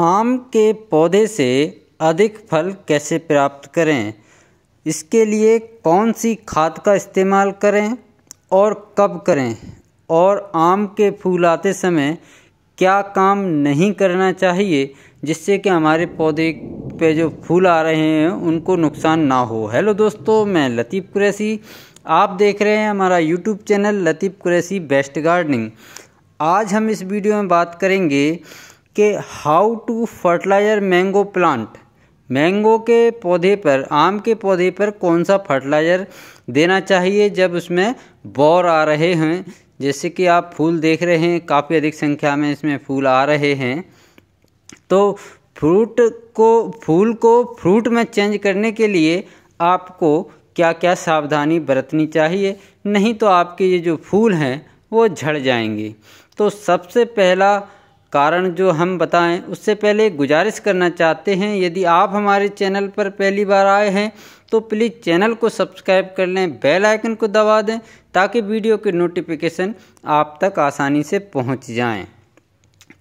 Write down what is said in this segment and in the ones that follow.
आम के पौधे से अधिक फल कैसे प्राप्त करें इसके लिए कौन सी खाद का इस्तेमाल करें और कब करें और आम के फूल आते समय क्या काम नहीं करना चाहिए जिससे कि हमारे पौधे पे जो फूल आ रहे हैं उनको नुकसान ना हो हेलो दोस्तों मैं लतीफ़ कुरैसी आप देख रहे हैं हमारा YouTube channel Latif Qureshi best gardening आज हम इस वीडियो में बात करेंगे कि how to fertiliser mango plant mango के पौधे पर आम के पौधे पर कौन सा फर्टिलाइज़र देना चाहिए जब उसमें बौर आ रहे हैं जैसे कि आप फूल देख रहे हैं काफ़ी अधिक संख्या में इसमें फूल आ रहे हैं तो फ्रूट को फूल को फ्रूट में चेंज करने के लिए आपको क्या क्या सावधानी बरतनी चाहिए नहीं तो आपके ये जो फूल हैं वो झड़ जाएंगे तो सबसे पहला कारण जो हम बताएं उससे पहले गुजारिश करना चाहते हैं यदि आप हमारे चैनल पर पहली बार आए हैं तो प्लीज़ चैनल को सब्सक्राइब कर लें बेल आइकन को दबा दें ताकि वीडियो के नोटिफिकेशन आप तक आसानी से पहुंच जाएं।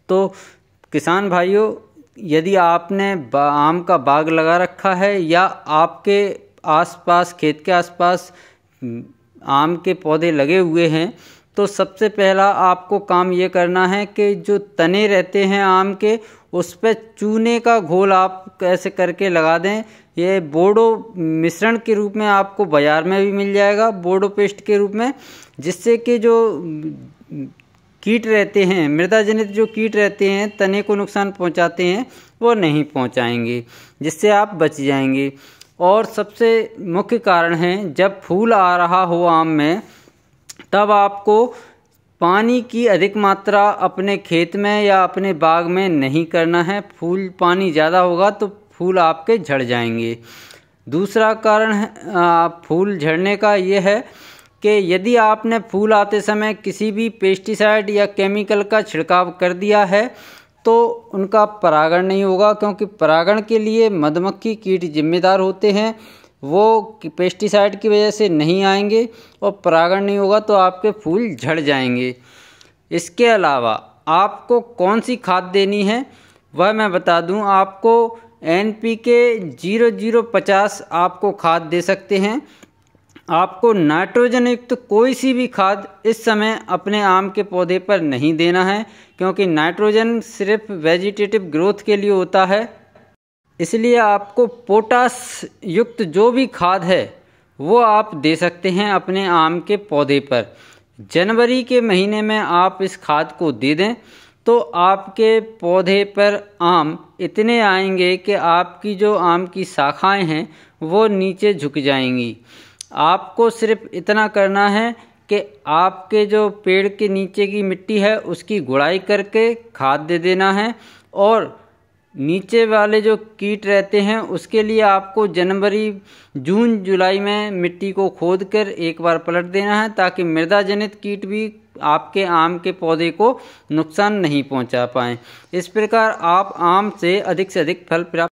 तो किसान भाइयों यदि आपने आम का बाग लगा रखा है या आपके आसपास खेत के आसपास आम के पौधे लगे हुए हैं तो सबसे पहला आपको काम ये करना है कि जो तने रहते हैं आम के उस पर चूने का घोल आप कैसे करके लगा दें ये बोडो मिश्रण के रूप में आपको बाज़ार में भी मिल जाएगा बोडो पेस्ट के रूप में जिससे कि जो कीट रहते हैं मृदा जनित जो कीट रहते हैं तने को नुकसान पहुंचाते हैं वो नहीं पहुंचाएंगे जिससे आप बच जाएंगे और सबसे मुख्य कारण है जब फूल आ रहा हो आम में तब आपको पानी की अधिक मात्रा अपने खेत में या अपने बाग में नहीं करना है फूल पानी ज़्यादा होगा तो फूल आपके झड़ जाएंगे दूसरा कारण है फूल झड़ने का ये है कि यदि आपने फूल आते समय किसी भी पेस्टिसाइड या केमिकल का छिड़काव कर दिया है तो उनका परागण नहीं होगा क्योंकि परागण के लिए मधुमक्खी कीट जिम्मेदार होते हैं वो पेस्टिसाइड की वजह से नहीं आएंगे और परागण नहीं होगा तो आपके फूल झड़ जाएंगे इसके अलावा आपको कौन सी खाद देनी है वह मैं बता दूं आपको N P K zero zero पचास आपको खाद दे सकते हैं आपको नाइट्रोजन युक्त तो कोई सी भी खाद इस समय अपने आम के पौधे पर नहीं देना है क्योंकि नाइट्रोजन सिर्फ वेजिटेटिव ग्रोथ के लिए होता है इसलिए आपको पोटास युक्त जो भी खाद है वो आप दे सकते हैं अपने आम के पौधे पर जनवरी के महीने में आप इस खाद को दे दें तो आपके पौधे पर आम इतने आएंगे कि आपकी जो आम की शाखाएं हैं वो नीचे झुक जाएंगी आपको सिर्फ इतना करना है कि आपके जो पेड़ के नीचे की मिट्टी है उसकी गुड़ाई करके खाद दे देना है और नीचे वाले जो कीट रहते हैं उसके लिए आपको जनवरी जून जुलाई में मिट्टी को खोद कर एक बार पलट देना है ताकि मृदा जनित कीट भी आपके आम के पौधे को नुकसान नहीं पहुंचा पाएँ इस प्रकार आप आम से अधिक से अधिक फल प्राप्त